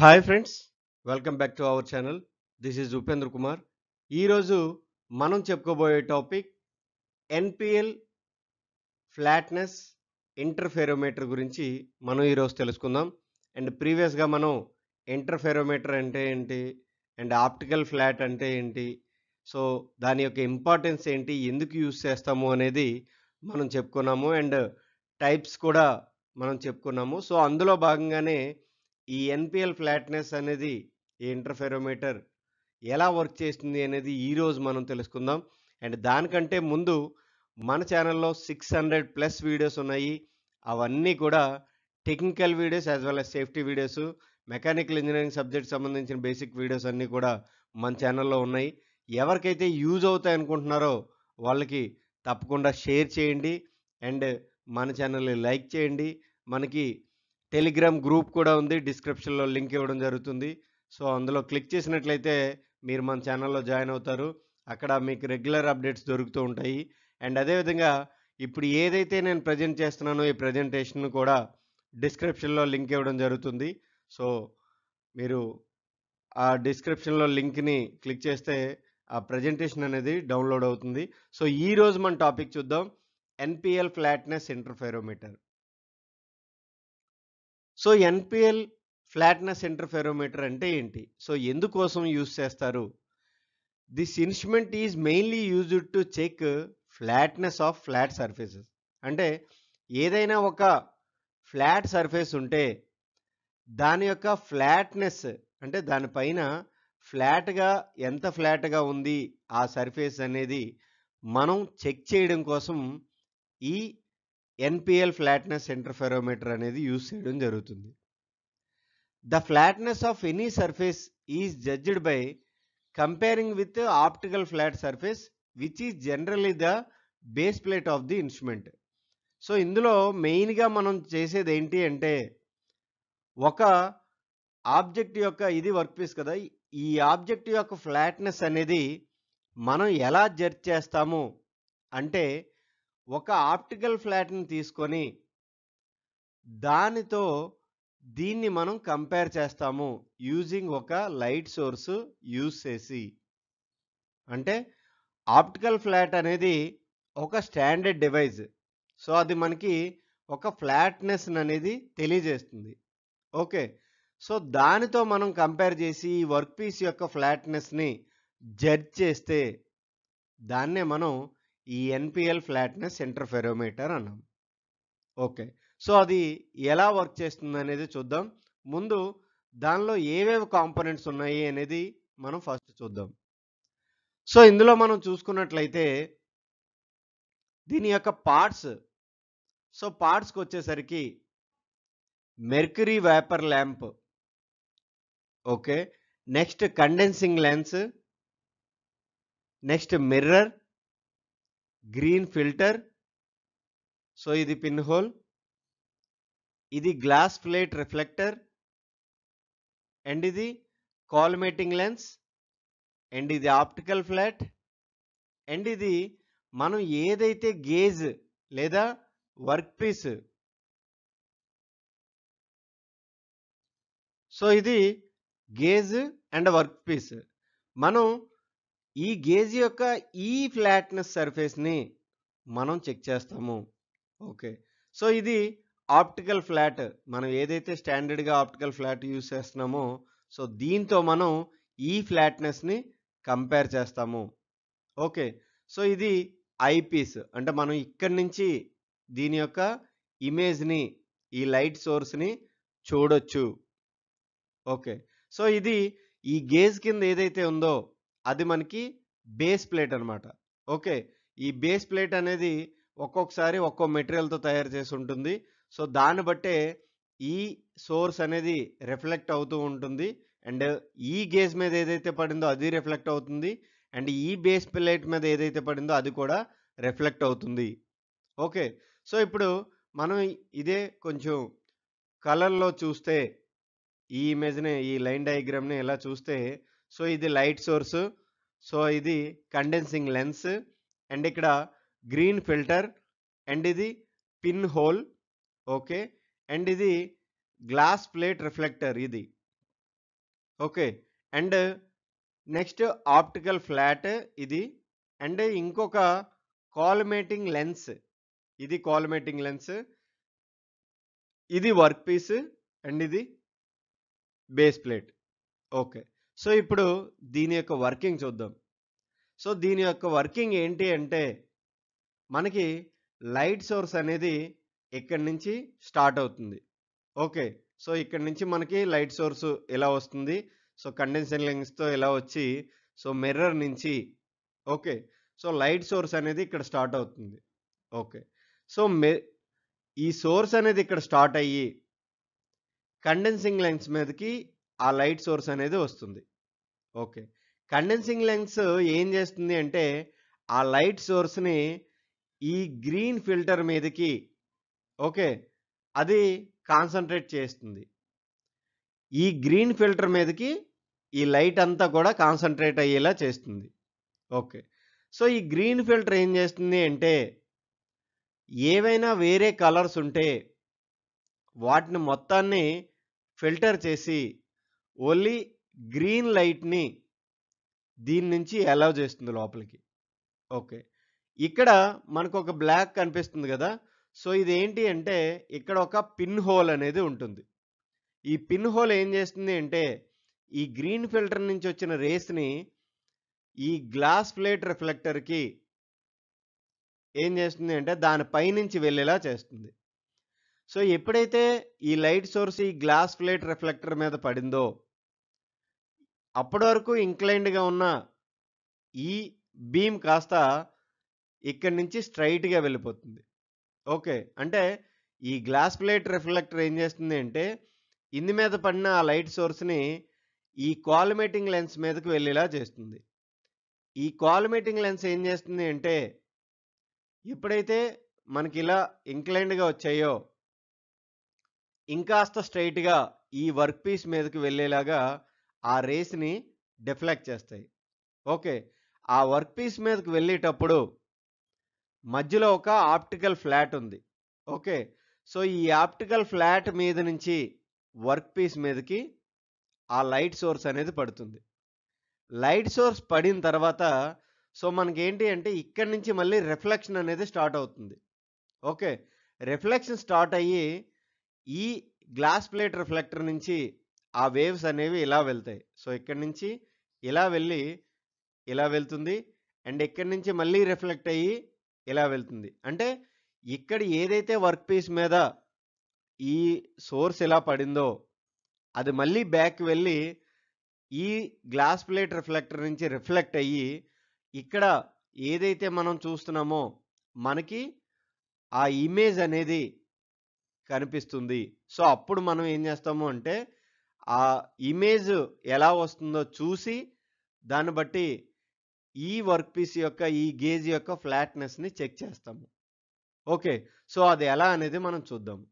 hi friends welcome back to our channel this is Upendra Kumar ఈరోజు మనం చెప్పుకోబోయే టాపిక్ ఎన్పిఎల్ ఫ్లాట్నెస్ ఇంటర్ఫెరోమీటర్ గురించి మనం ఈరోజు తెలుసుకుందాం అండ్ ప్రీవియస్గా మనం ఇంటర్ఫెరోమీటర్ అంటే ఏంటి అండ్ ఆప్టికల్ ఫ్లాట్ అంటే ఏంటి సో దాని యొక్క ఇంపార్టెన్స్ ఏంటి ఎందుకు యూజ్ చేస్తాము అనేది మనం చెప్పుకున్నాము అండ్ టైప్స్ కూడా మనం చెప్పుకున్నాము సో అందులో భాగంగానే ఈ ఎన్పిఎల్ ఫ్లాట్నెస్ అనేది ఈ ఇంటర్ఫెరోమీటర్ ఎలా వర్క్ చేస్తుంది అనేది ఈరోజు మనం తెలుసుకుందాం అండ్ దానికంటే ముందు మన ఛానల్లో సిక్స్ హండ్రెడ్ ప్లస్ వీడియోస్ ఉన్నాయి అవన్నీ కూడా technical videos as well as safety videos mechanical engineering subject సంబంధించిన బేసిక్ వీడియోస్ అన్నీ కూడా మన ఛానల్లో ఉన్నాయి ఎవరికైతే యూజ్ అవుతాయి అనుకుంటున్నారో వాళ్ళకి తప్పకుండా షేర్ చేయండి అండ్ మన ఛానల్ని లైక్ చేయండి మనకి టెలిగ్రామ్ గ్రూప్ కూడా ఉంది డిస్క్రిప్షన్లో లింక్ ఇవ్వడం జరుగుతుంది సో అందులో క్లిక్ చేసినట్లయితే మీరు మన ఛానల్లో జాయిన్ అవుతారు అక్కడ మీకు రెగ్యులర్ అప్డేట్స్ దొరుకుతూ ఉంటాయి అండ్ అదేవిధంగా ఇప్పుడు ఏదైతే నేను ప్రజెంట్ చేస్తున్నానో ఈ ప్రజెంటేషన్ కూడా డిస్క్రిప్షన్లో లింక్ ఇవ్వడం జరుగుతుంది సో మీరు ఆ డిస్క్రిప్షన్లో లింక్ని క్లిక్ చేస్తే ఆ ప్రజెంటేషన్ అనేది డౌన్లోడ్ అవుతుంది సో ఈరోజు మన టాపిక్ చూద్దాం NPL flatness interferometer so NPL flatness interferometer అంటే ఏంటి సో ఎందుకోసం యూజ్ చేస్తారు this instrument is mainly used to check flatness of flat surfaces అంటే ఏదైనా ఒక ఫ్లాట్ సర్ఫేస్ ఉంటే దాని యొక్క ఫ్లాట్నెస్ అంటే దానిపైన ఫ్లాట్గా ఎంత ఫ్లాట్గా ఉంది ఆ సర్ఫేస్ అనేది మనం చెక్ చేయడం కోసం ఈ ఎన్పిఎల్ ఫ్లాట్నెస్ ఇంటర్ఫెరోమీటర్ అనేది యూజ్ చేయడం జరుగుతుంది the flatness of any surface is judged by comparing with optical flat surface which is generally the base plate of the instrument so ఇందులో మెయిన్గా మనం చేసేది ఏంటి అంటే ఒక ఆబ్జెక్ట్ యొక్క ఇది వర్క్ పీస్ కదా ఈ ఆబ్జెక్ట్ యొక్క ఫ్లాట్నెస్ అనేది మనం ఎలా జడ్జ్ చేస్తాము అంటే ఒక ఆప్టికల్ ఫ్లాట్ని తీసుకొని దానితో దీన్ని మనం కంపేర్ చేస్తాము యూజింగ్ ఒక లైట్ సోర్స్ యూజ్ చేసి అంటే ఆప్టికల్ ఫ్లాట్ అనేది ఒక స్టాండర్డ్ డివైజ్ సో అది మనకి ఒక ఫ్లాట్నెస్ అనేది తెలియజేస్తుంది ఓకే సో దానితో మనం కంపేర్ చేసి ఈ వర్క్ పీస్ యొక్క ఫ్లాట్నెస్ని జడ్జ్ చేస్తే దాన్నే మనం ఈ ఎన్పిఎల్ ఫ్లాట్నెస్ సెంటర్ ఫెరోమీటర్ అన్నాం ఓకే సో అది ఎలా వర్క్ చేస్తుంది అనేది చూద్దాం ముందు దానిలో ఏవేవి కాంపోనెంట్స్ ఉన్నాయి అనేది మనం ఫస్ట్ చూద్దాం సో ఇందులో మనం చూసుకున్నట్లయితే దీని యొక్క పార్ట్స్ సో పార్ట్స్కి వచ్చేసరికి mercury vapour lamp okay next condensing lens next mirror green filter so ఇది పిన్ హోల్ ఇది గ్లాస్ ప్లేట్ రిఫ్లెక్టర్ అండ్ ఇది కాల్మేటింగ్ లెన్స్ అండ్ ఇది ఆప్టికల్ ఫ్లాట్ అండ్ ఇది మనం ఏదైతే గేజ్ లేదా వర్క్ పీస్ సో ఇది గేజ్ అండ్ వర్క్ పీస్ మనం ఈ గేజ్ యొక్క ఈ ఫ్లాట్నెస్ సర్ఫేస్ని మనం చెక్ చేస్తాము ఓకే సో ఇది ఆప్టికల్ ఫ్లాట్ మనం ఏదైతే స్టాండర్డ్గా ఆప్టికల్ ఫ్లాట్ యూజ్ చేస్తున్నామో సో దీంతో మనం ఈ ఫ్లాట్నెస్ని కంపేర్ చేస్తాము ఓకే సో ఇది ఐపీస్ అంటే మనం ఇక్కడి నుంచి దీని యొక్క ఇమేజ్ని ఈ లైట్ సోర్స్ని చూడొచ్చు ఓకే సో ఇది ఈ గేజ్ కింద ఏదైతే ఉందో అది మనకి బేస్ ప్లేట్ అనమాట ఓకే ఈ బేస్ ప్లేట్ అనేది ఒక్కొక్కసారి ఒక్కో మెటీరియల్తో తయారు చేసి ఉంటుంది సో దాన్ని బట్టే ఈ సోర్స్ అనేది రిఫ్లెక్ట్ అవుతూ ఉంటుంది అండ్ ఈ గేజ్ మీద ఏదైతే పడిందో అది రిఫ్లెక్ట్ అవుతుంది అండ్ ఈ బేస్ ప్లేట్ మీద ఏదైతే పడిందో అది కూడా రిఫ్లెక్ట్ అవుతుంది ఓకే సో ఇప్పుడు మనం ఇదే కొంచెం కలర్లో చూస్తే ఈ ఇమేజ్ని ఈ లైన్ డయాగ్రామ్ని ఎలా చూస్తే సో ఇది లైట్ సోర్స్ సో ఇది కండెన్సింగ్ లెన్స్ అండ్ ఇక్కడ గ్రీన్ ఫిల్టర్ అండ్ ఇది పిన్ హోల్ ఓకే అండ్ ఇది గ్లాస్ ప్లేట్ రిఫ్లెక్టర్ ఇది okay and next optical flat ఇది అండ్ ఇంకొక కాల్మేటింగ్ లెన్స్ ఇది కాల్మేటింగ్ లెన్స్ ఇది వర్క్ పీస్ అండ్ ఇది బేస్ ప్లేట్ ఓకే సో ఇప్పుడు దీని యొక్క వర్కింగ్ చూద్దాం సో దీని యొక్క వర్కింగ్ ఏంటి అంటే మనకి లైట్ సోర్స్ అనేది ఇక్కడి నుంచి స్టార్ట్ అవుతుంది ఓకే సో ఇక్కడి నుంచి మనకి లైట్ సోర్స్ ఎలా వస్తుంది సో కండెన్సర్ లెంగ్స్తో ఎలా వచ్చి సో మిర్రర్ నుంచి ఓకే సో లైట్ సోర్స్ అనేది ఇక్కడ స్టార్ట్ అవుతుంది ఓకే సో మె ఈ సోర్స్ అనేది ఇక్కడ స్టార్ట్ అయ్యి కండెన్సింగ్ లెన్స్ మీదకి ఆ లైట్ సోర్స్ అనేది వస్తుంది ఓకే కండెన్సింగ్ లెన్స్ ఏం చేస్తుంది అంటే ఆ లైట్ సోర్స్ని ఈ గ్రీన్ ఫిల్టర్ మీదకి ఓకే అది కాన్సన్ట్రేట్ చేస్తుంది ఈ గ్రీన్ ఫిల్టర్ మీదకి ఈ లైట్ అంతా కూడా కాన్సన్ట్రేట్ అయ్యేలా చేస్తుంది ఓకే సో ఈ గ్రీన్ ఫిల్టర్ ఏం చేస్తుంది అంటే ఏవైనా వేరే కలర్స్ ఉంటే వాటిని మొత్తాన్ని ఫిల్టర్ చేసి ఓన్లీ గ్రీన్ లైట్ని దీని నుంచి అలౌ చేస్తుంది లోపలికి ఓకే ఇక్కడ మనకు ఒక బ్లాక్ కనిపిస్తుంది కదా సో ఇది ఏంటి అంటే ఇక్కడ ఒక పిన్ హోల్ అనేది ఉంటుంది ఈ పిన్ హోల్ ఏం చేస్తుంది అంటే ఈ గ్రీన్ ఫిల్టర్ నుంచి వచ్చిన రేస్ని ఈ గ్లాస్ ప్లేట్ రిఫ్లెక్టర్కి ఏం చేస్తుంది అంటే దాని వెళ్ళేలా చేస్తుంది సో ఎప్పుడైతే ఈ లైట్ సోర్స్ ఈ గ్లాస్ ప్లేట్ రిఫ్లెక్టర్ మీద పడిందో అప్పటి వరకు ఇంక్లైన్డ్గా ఉన్న ఈ బీమ్ కాస్త ఇక్కడి నుంచి స్ట్రైట్గా వెళ్ళిపోతుంది ఓకే అంటే ఈ గ్లాస్ ప్లేట్ రిఫ్లెక్టర్ ఏం చేస్తుంది అంటే ఇందు మీద పడిన ఆ లైట్ సోర్స్ని ఈ కాలుమేటింగ్ లెన్స్ మీదకు వెళ్ళేలా చేస్తుంది ఈ కాలుమేటింగ్ లెన్స్ ఏం చేస్తుంది అంటే ఎప్పుడైతే మనకి ఇలా ఇంక్లైన్డ్గా వచ్చాయో ఇంకాస్త స్ట్రైట్గా ఈ వర్క్ పీస్ మీదకి వెళ్ళేలాగా ఆ రేస్ని డిఫ్లెక్ట్ చేస్తాయి ఓకే ఆ వర్క్ పీస్ మీదకి వెళ్ళేటప్పుడు మధ్యలో ఒక ఆప్టికల్ ఫ్లాట్ ఉంది ఓకే సో ఈ ఆప్టికల్ ఫ్లాట్ మీద నుంచి వర్క్ పీస్ మీదకి ఆ లైట్ సోర్స్ అనేది పడుతుంది లైట్ సోర్స్ పడిన తర్వాత సో మనకి ఏంటి అంటే ఇక్కడి నుంచి మళ్ళీ రిఫ్లెక్షన్ అనేది స్టార్ట్ అవుతుంది ఓకే రిఫ్లెక్షన్ స్టార్ట్ అయ్యి ఈ గ్లాస్ ప్లేట్ రిఫ్లెక్టర్ నుంచి ఆ వేవ్స్ అనేవి ఇలా వెళ్తాయి సో ఇక్కడి నుంచి ఇలా వెళ్ళి ఇలా వెళ్తుంది అండ్ ఇక్కడి నుంచి మళ్ళీ రిఫ్లెక్ట్ అయ్యి ఇలా వెళ్తుంది అంటే ఇక్కడ ఏదైతే వర్క్ పీస్ మీద ఈ సోర్స్ ఇలా పడిందో అది మళ్ళీ బ్యాక్ వెళ్ళి ఈ గ్లాస్ ప్లేట్ రిఫ్లెక్టర్ నుంచి రిఫ్లెక్ట్ అయ్యి ఇక్కడ ఏదైతే మనం చూస్తున్నామో మనకి ఆ ఇమేజ్ అనేది కనిపిస్తుంది సో అప్పుడు మనం ఏం చేస్తాము అంటే ఆ ఇమేజ్ ఎలా వస్తుందో చూసి దాన్ని బట్టి ఈ వర్క్ పీస్ యొక్క ఈ గేజ్ యొక్క ఫ్లాట్నెస్ని చెక్ చేస్తాము ఓకే సో అది ఎలా అనేది మనం చూద్దాము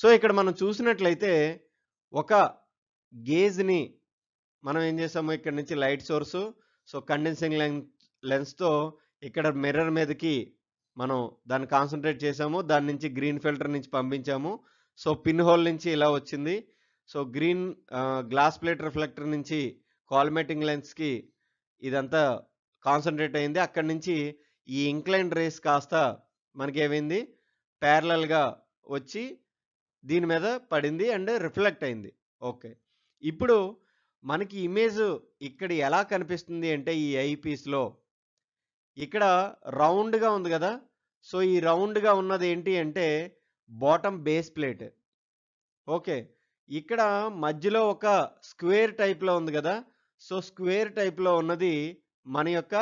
సో ఇక్కడ మనం చూసినట్లయితే ఒక గేజ్ని మనం ఏం చేస్తాము ఇక్కడ నుంచి light source so condensing lens లెన్స్తో ఇక్కడ మిర్రర్ మీదకి మనం దాన్ని కాన్సన్ట్రేట్ చేసాము దాని నుంచి గ్రీన్ ఫిల్టర్ నుంచి పంపించాము సో పిన్ హోల్ నుంచి ఇలా వచ్చింది so green glass plate reflector నుంచి కాల్మేటింగ్ లెన్స్కి ఇదంతా కాన్సన్ట్రేట్ అయింది అక్కడి నుంచి ఈ ఇంక్లైన్ రేస్ కాస్త మనకేమైంది ప్యారలల్గా వచ్చి దీని మీద పడింది అండ్ రిఫ్లెక్ట్ అయింది ఓకే ఇప్పుడు మనకి ఇమేజ్ ఇక్కడ ఎలా కనిపిస్తుంది అంటే ఈ ఐపీస్లో ఇక్కడ రౌండ్గా ఉంది కదా సో ఈ రౌండ్గా ఉన్నది ఏంటి అంటే బాటమ్ బేస్ ప్లేట్ ఓకే ఇక్కడ మధ్యలో ఒక స్క్వేర్ టైప్లో ఉంది కదా సో స్క్వేర్ టైప్లో ఉన్నది మన యొక్క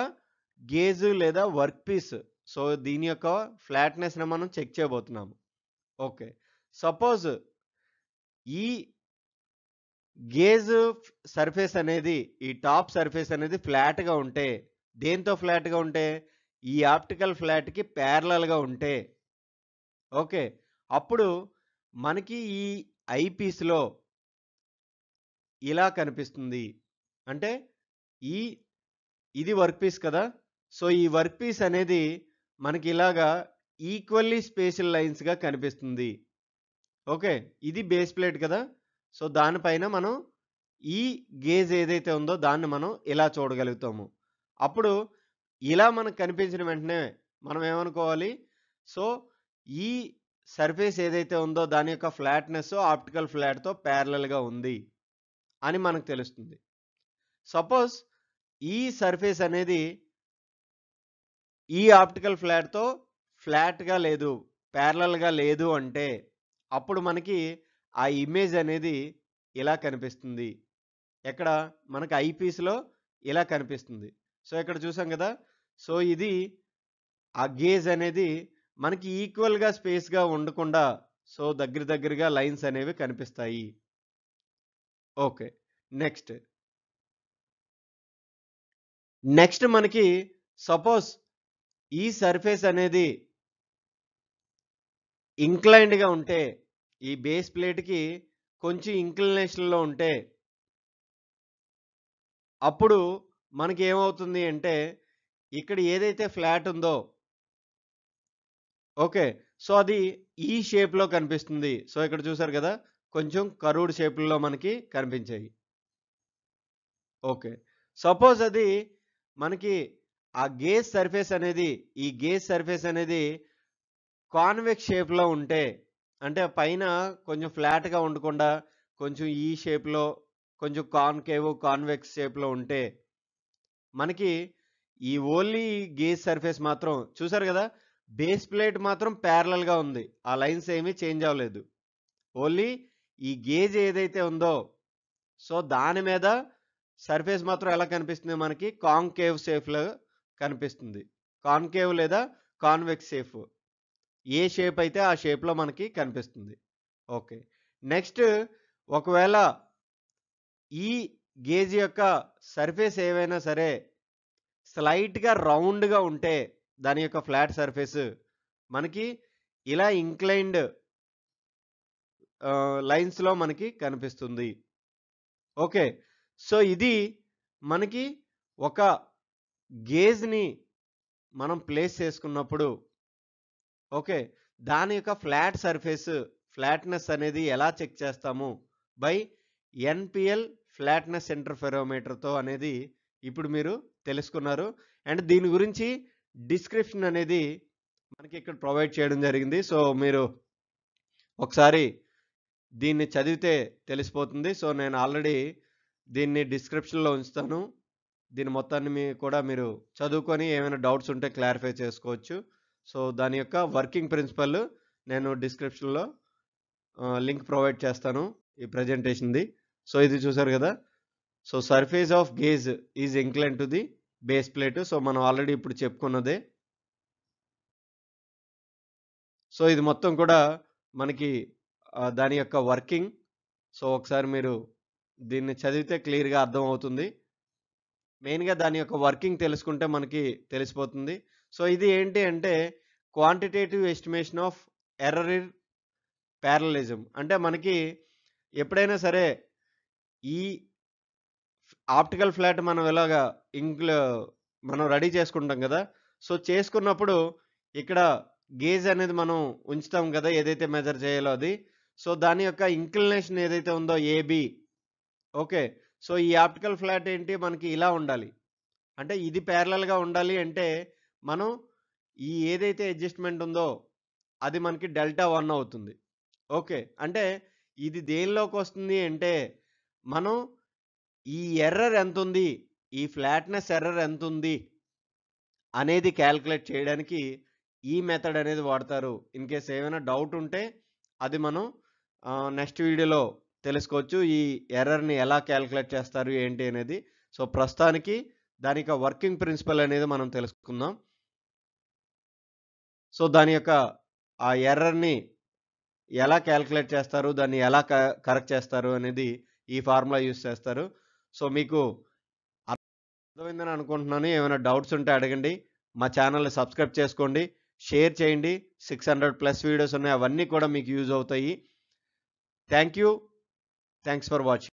గేజు లేదా వర్క్ పీస్ సో దీని యొక్క ఫ్లాట్నెస్ని మనం చెక్ చేయబోతున్నాము ఓకే సపోజ్ ఈ గేజ్ సర్ఫేస్ అనేది ఈ టాప్ సర్ఫేస్ అనేది ఫ్లాట్గా ఉంటే దేంతో ఫ్లాట్గా ఉంటే ఈ ఆప్టికల్ ఫ్లాట్కి ప్యారలల్గా ఉంటే ఓకే అప్పుడు మనకి ఈ ఐపీస్లో ఇలా కనిపిస్తుంది అంటే ఈ ఇది వర్క్ పీస్ కదా సో ఈ వర్క్ పీస్ అనేది మనకి ఇలాగా ఈక్వల్లీ స్పేషల్ లైన్స్గా కనిపిస్తుంది ఓకే ఇది బేస్ ప్లేట్ కదా సో దానిపైన మనం ఈ గేజ్ ఏదైతే ఉందో దాన్ని మనం ఇలా చూడగలుగుతాము అప్పుడు ఇలా మనకు కనిపించిన వెంటనే మనం ఏమనుకోవాలి సో ఈ సర్ఫేస్ ఏదైతే ఉందో దాని యొక్క ఫ్లాట్నెస్ ఆప్టికల్ ఫ్లాట్తో ప్యారలల్గా ఉంది అని మనకు తెలుస్తుంది సపోజ్ ఈ సర్ఫేస్ అనేది ఈ ఆప్టికల్ ఫ్లాట్తో ఫ్లాట్గా లేదు ప్యారలల్గా లేదు అంటే అప్పుడు మనకి ఆ ఇమేజ్ అనేది ఇలా కనిపిస్తుంది ఎక్కడ మనకు ఐపీస్లో ఇలా కనిపిస్తుంది సో ఇక్కడ చూసాం కదా సో ఇది ఆ గేజ్ అనేది మనకి ఈక్వల్గా స్పేస్గా ఉండకుండా సో దగ్గర దగ్గరగా లైన్స్ అనేవి కనిపిస్తాయి ఓకే నెక్స్ట్ నెక్స్ట్ మనకి సపోజ్ ఈ సర్ఫేస్ అనేది ఇంక్లైన్డ్గా ఉంటే ఈ బేస్ ప్లేట్కి కొంచెం ఇంక్లినేషన్లో ఉంటే అప్పుడు మనకి ఏమవుతుంది అంటే ఇక్కడ ఏదైతే ఫ్లాట్ ఉందో ఓకే సో అది ఈ షేప్లో కనిపిస్తుంది సో ఇక్కడ చూసారు కదా కొంచెం కరూడ్ షేప్లో మనకి కనిపించాయి ఓకే సపోజ్ అది మనకి ఆ గేజ్ సర్ఫేస్ అనేది ఈ గేజ్ సర్ఫేస్ అనేది కాన్వెక్స్ షేప్లో ఉంటే అంటే పైన కొంచెం ఫ్లాట్గా ఉండకుండా కొంచెం ఈ షేప్లో కొంచెం కాన్కేవ్ కాన్వెక్స్ షేప్లో ఉంటే మనకి ఈ ఓన్లీ గేజ్ సర్ఫేస్ మాత్రం చూసారు కదా బేస్ ప్లేట్ మాత్రం ప్యారలల్గా ఉంది ఆ లైన్స్ ఏమీ చేంజ్ అవ్వలేదు ఓన్లీ ఈ గేజ్ ఏదైతే ఉందో సో దాని మీద సర్ఫేస్ మాత్రం ఎలా కనిపిస్తుంది మనకి కాంకేవ్ షేఫ్లో కనిపిస్తుంది కాన్కేవ్ లేదా కాన్వెక్స్ షేఫ్ ఏ షేప్ అయితే ఆ షేప్లో మనకి కనిపిస్తుంది ఓకే నెక్స్ట్ ఒకవేళ ఈ గేజ్ యొక్క సర్ఫేస్ ఏవైనా సరే స్లైట్గా రౌండ్గా ఉంటే దాని యొక్క ఫ్లాట్ సర్ఫేస్ మనకి ఇలా ఇంక్లైన్డ్ లైన్స్లో మనకి కనిపిస్తుంది ఓకే సో ఇది మనకి ఒక గేజ్ని మనం ప్లేస్ చేసుకున్నప్పుడు ఓకే దాని యొక్క ఫ్లాట్ సర్ఫేస్ ఫ్లాట్నెస్ అనేది ఎలా చెక్ చేస్తాము బై ఎన్పిఎల్ ఫ్లాట్నెస్ ఫెరోమీటర్తో అనేది ఇప్పుడు మీరు తెలుసుకున్నారు అండ్ దీని గురించి డిస్క్రిప్షన్ అనేది మనకి ఇక్కడ ప్రొవైడ్ చేయడం జరిగింది సో మీరు ఒకసారి దీన్ని చదివితే తెలిసిపోతుంది సో నేను ఆల్రెడీ దీన్ని డిస్క్రిప్షన్లో ఉంచుతాను దీని మొత్తాన్ని మీ కూడా మీరు చదువుకొని ఏమైనా డౌట్స్ ఉంటే క్లారిఫై చేసుకోవచ్చు సో దాని యొక్క వర్కింగ్ ప్రిన్సిపల్ నేను డిస్క్రిప్షన్లో లింక్ ప్రొవైడ్ చేస్తాను ఈ ప్రజెంటేషన్ది సో ఇది చూసారు కదా so surface of gauge is inclined to the base plate so మనం ఆల్రెడీ ఇప్పుడు చెప్పుకున్నదే సో ఇది మొత్తం కూడా మనకి దాని యొక్క వర్కింగ్ సో ఒకసారి మీరు దీన్ని చదివితే క్లియర్గా అర్థం అవుతుంది మెయిన్గా దాని యొక్క వర్కింగ్ తెలుసుకుంటే మనకి తెలిసిపోతుంది సో ఇది ఏంటి అంటే quantitative estimation of error parallelism అంటే మనకి ఎప్పుడైనా సరే ఈ ఆప్టికల్ ఫ్లాట్ మనం ఇలాగా ఇంక్లో మనం రెడీ చేసుకుంటాం కదా సో చేసుకున్నప్పుడు ఇక్కడ గేజ్ అనేది మనం ఉంచుతాం కదా ఏదైతే మెజర్ చేయాలో అది సో దాని యొక్క ఇంక్లినేషన్ ఏదైతే ఉందో ఏబి ఓకే సో ఈ ఆప్టికల్ ఫ్లాట్ ఏంటి మనకి ఇలా ఉండాలి అంటే ఇది ప్యారలల్గా ఉండాలి అంటే మనం ఈ ఏదైతే అడ్జస్ట్మెంట్ ఉందో అది మనకి డెల్టా వన్ అవుతుంది ఓకే అంటే ఇది దేనిలోకి వస్తుంది అంటే మనం ఈ ఎర్రర్ ఎంత ఉంది ఈ ఫ్లాట్నెస్ ఎర్రర్ ఎంత ఉంది అనేది క్యాల్కులేట్ చేయడానికి ఈ మెథడ్ అనేది వాడతారు ఇన్ కేస్ ఏమైనా డౌట్ ఉంటే అది మనం నెక్స్ట్ వీడియోలో తెలుసుకోవచ్చు ఈ ఎర్రర్ని ఎలా క్యాల్కులేట్ చేస్తారు ఏంటి అనేది సో ప్రస్తుతానికి దాని యొక్క వర్కింగ్ ప్రిన్సిపల్ అనేది మనం తెలుసుకుందాం సో దాని యొక్క ఆ ఎర్రర్ని ఎలా క్యాల్కులేట్ చేస్తారు దాన్ని ఎలా కరెక్ట్ చేస్తారు అనేది ఈ ఫార్ములా యూస్ చేస్తారు సో మీకు అర్థమైందని అనుకుంటున్నాను ఏమైనా డౌట్స్ ఉంటే అడగండి మా ఛానల్ని సబ్స్క్రైబ్ చేసుకోండి షేర్ చేయండి సిక్స్ హండ్రెడ్ ప్లస్ వీడియోస్ ఉన్నాయి అవన్నీ కూడా మీకు యూజ్ అవుతాయి thank you thanks for watching